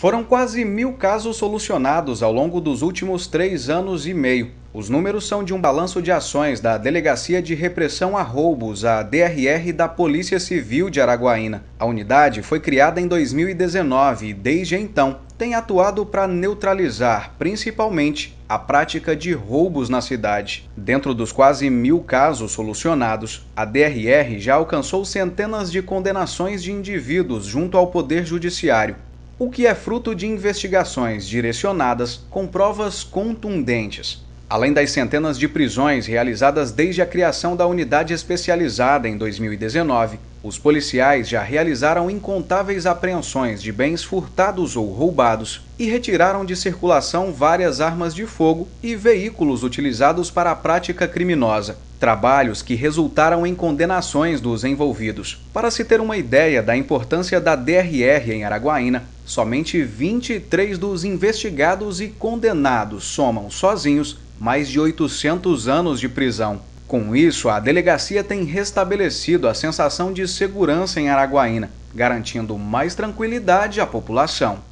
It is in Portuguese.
Foram quase mil casos solucionados ao longo dos últimos três anos e meio. Os números são de um balanço de ações da Delegacia de Repressão a Roubos, a DRR da Polícia Civil de Araguaína. A unidade foi criada em 2019 e, desde então, tem atuado para neutralizar, principalmente, a prática de roubos na cidade. Dentro dos quase mil casos solucionados, a DRR já alcançou centenas de condenações de indivíduos junto ao Poder Judiciário o que é fruto de investigações direcionadas com provas contundentes. Além das centenas de prisões realizadas desde a criação da unidade especializada em 2019, os policiais já realizaram incontáveis apreensões de bens furtados ou roubados e retiraram de circulação várias armas de fogo e veículos utilizados para a prática criminosa. Trabalhos que resultaram em condenações dos envolvidos. Para se ter uma ideia da importância da DRR em Araguaína, Somente 23 dos investigados e condenados somam sozinhos mais de 800 anos de prisão. Com isso, a delegacia tem restabelecido a sensação de segurança em Araguaína, garantindo mais tranquilidade à população.